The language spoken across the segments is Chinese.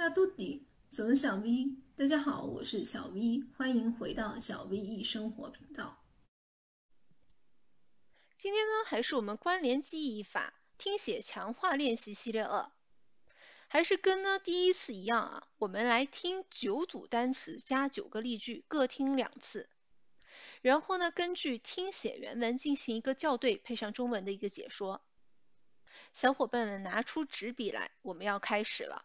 大小 V。大家好，我是小 V，欢迎回到小 V 一生活频道。今天呢，还是我们关联记忆法听写强化练习系列二，还是跟呢第一次一样啊，我们来听九组单词加九个例句，各听两次，然后呢，根据听写原文进行一个校对，配上中文的一个解说。小伙伴们拿出纸笔来，我们要开始了。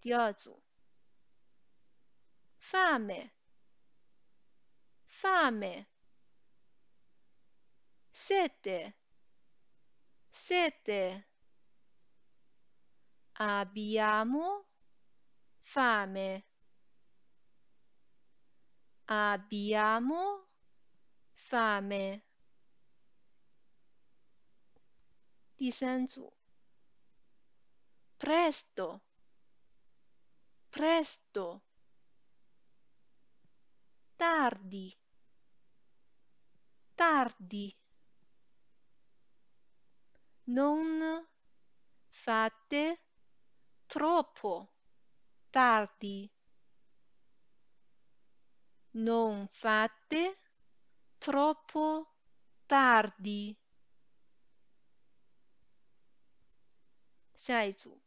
第二组，fame fame sete sete abbiamo fame abbiamo fame 第三组，presto presto tardi tardi non fate troppo tardi non fate troppo tardi 下一组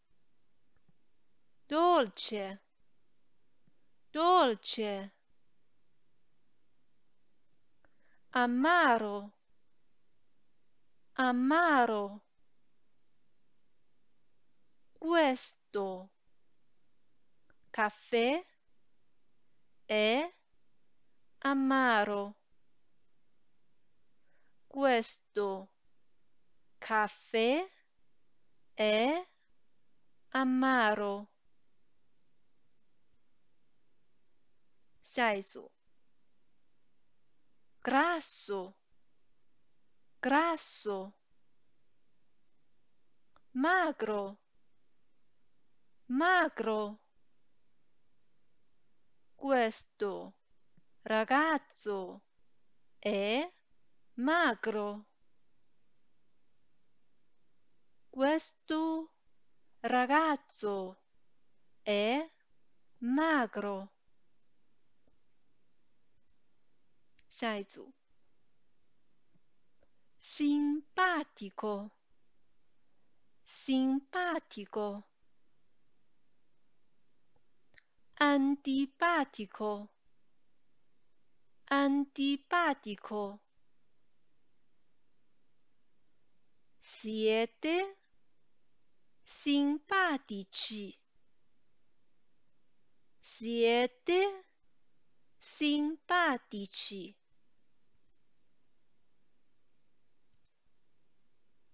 dolce, dolce, amaro, amaro, questo, caffè è amaro, questo, caffè è amaro. 下一组，grasso, grasso, magro, magro, questo ragazzo è magro. Questo ragazzo è magro. 赛组。Simpatico, simpatico. Antipatico, antipatico. Siete simpatici. Siete simpatici.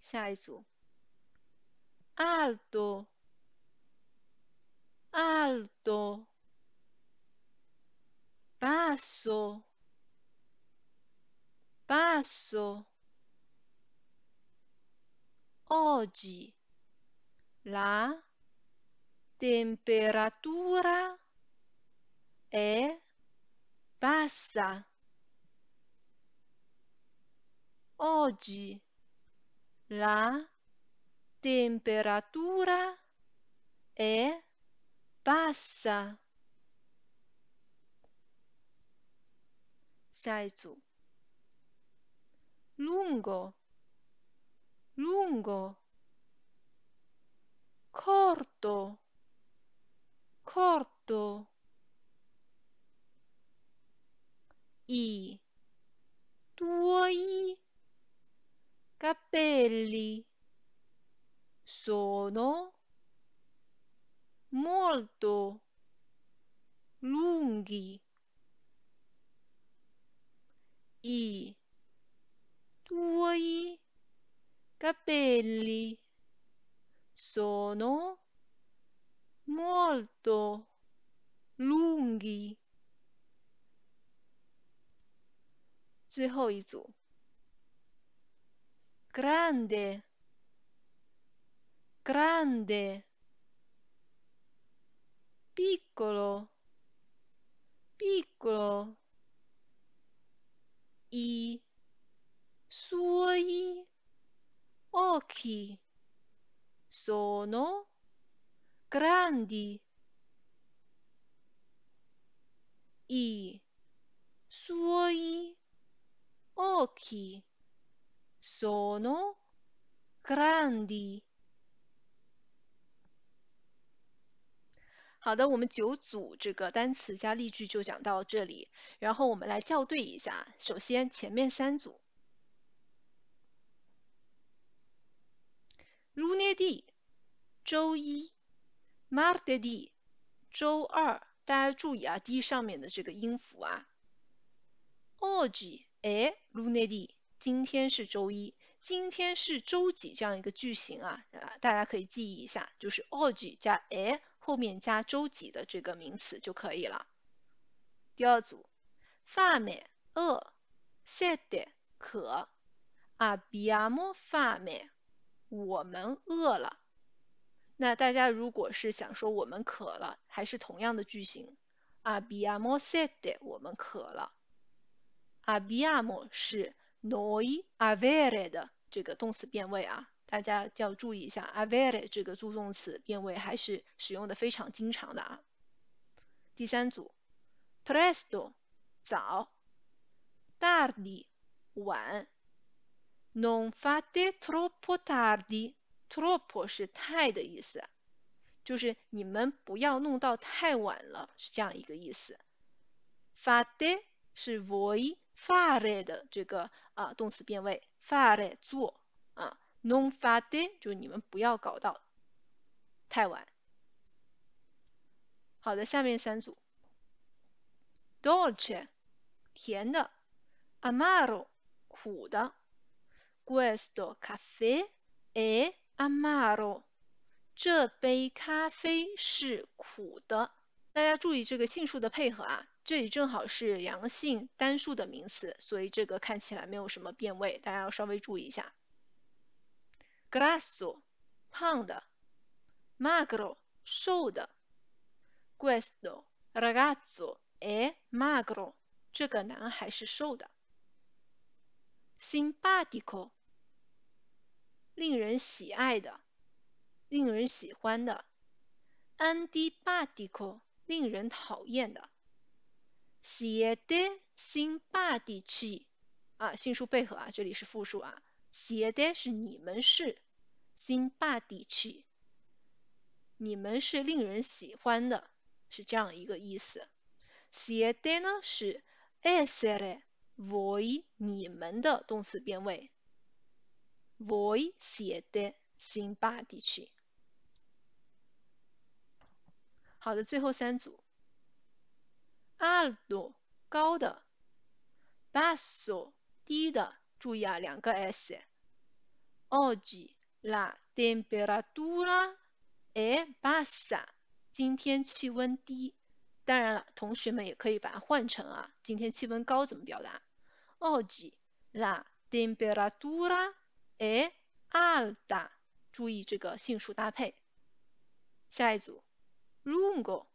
Sai Alto. Alto. Basso. Basso. Oggi la temperatura è bassa. Oggi la temperatura è bassa. 下一组，lungo, lungo, corto, corto, i, capelli sono molto lunghi. I tuoi capelli sono molto lunghi lunghi。最后一组。grande grande piccolo piccolo i suoi occhi sono grandi i suoi occhi sono grande。好的，我们九组这个单词加例句就讲到这里。然后我们来校对一下，首先前面三组，lunedì，周一，martedì，周二。大家注意啊，d 上面的这个音符啊，og，哎，lunedì。今天是周一，今天是周几？这样一个句型啊，大家可以记忆一下，就是 o 加 a 后面加周几的这个名词就可以了。第二组，m 面饿，sad 渴，啊，biamo m 面，我们饿了。那大家如果是想说我们渴了，还是同样的句型，啊，biamo sad，我们渴了。啊，biamo 是。noi avere 的这个动词变位啊，大家要注意一下，avere 这个助动词变位还是使用的非常经常的啊。第三组，presto 早，dardi 晚，non fate troppo tardi，troppo 是太的意思，就是你们不要弄到太晚了，是这样一个意思。fate 是 voy fare 的这个。啊，动词变位，far 的做啊，non far 的，就你们不要搞到太晚。好的，下面三组，doce l 甜的，amaro 苦的，questo caffè è amaro，这杯咖啡是苦的。大家注意这个性数的配合啊。这里正好是阳性单数的名词，所以这个看起来没有什么变位，大家要稍微注意一下。Grasso，胖的；Magro，瘦的。Questo ragazzo è magro，这个男孩是瘦的。Simbatico，令人喜爱的，令人喜欢的；Antibatico，令人讨厌的。写的辛巴地区啊，迅速配合啊，这里是复数啊。写的是你们是辛巴地区，你们是令人喜欢的，是这样一个意思。写的呢是爱的 voi，你们的动词变位 voi 写的辛巴地区。好的，最后三组。alto 高的，basso 低的，注意啊，两个 s。oggi la temperatura è bassa，今天气温低。当然了，同学们也可以把它换成啊，今天气温高怎么表达？oggi la temperatura è alta，注意这个性数搭配。下一组，lungo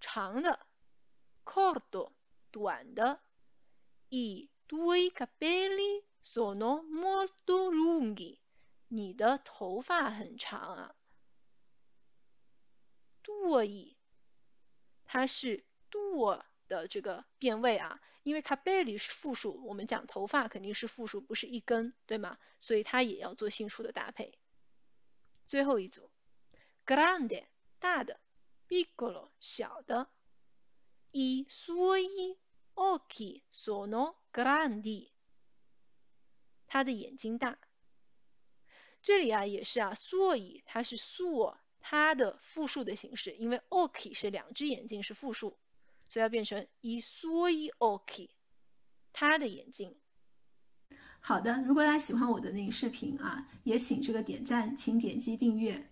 长的。corto，短的。I tuoi capelli sono molto lunghi。你的头发很长啊。d u i 它是 d u 的这个变位啊，因为 capelli 是复数，我们讲头发肯定是复数，不是一根，对吗？所以它也要做性数的搭配。最后一组，grande，大的，piccolo，小的。一所以，Oki sono grandi，他的眼睛大。这里啊也是啊，所以它是 so，它的复数的形式，因为 Oki 是两只眼睛是复数，所以要变成一所以 Oki，他的眼睛。好的，如果大家喜欢我的那个视频啊，也请这个点赞，请点击订阅，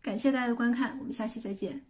感谢大家的观看，我们下期再见。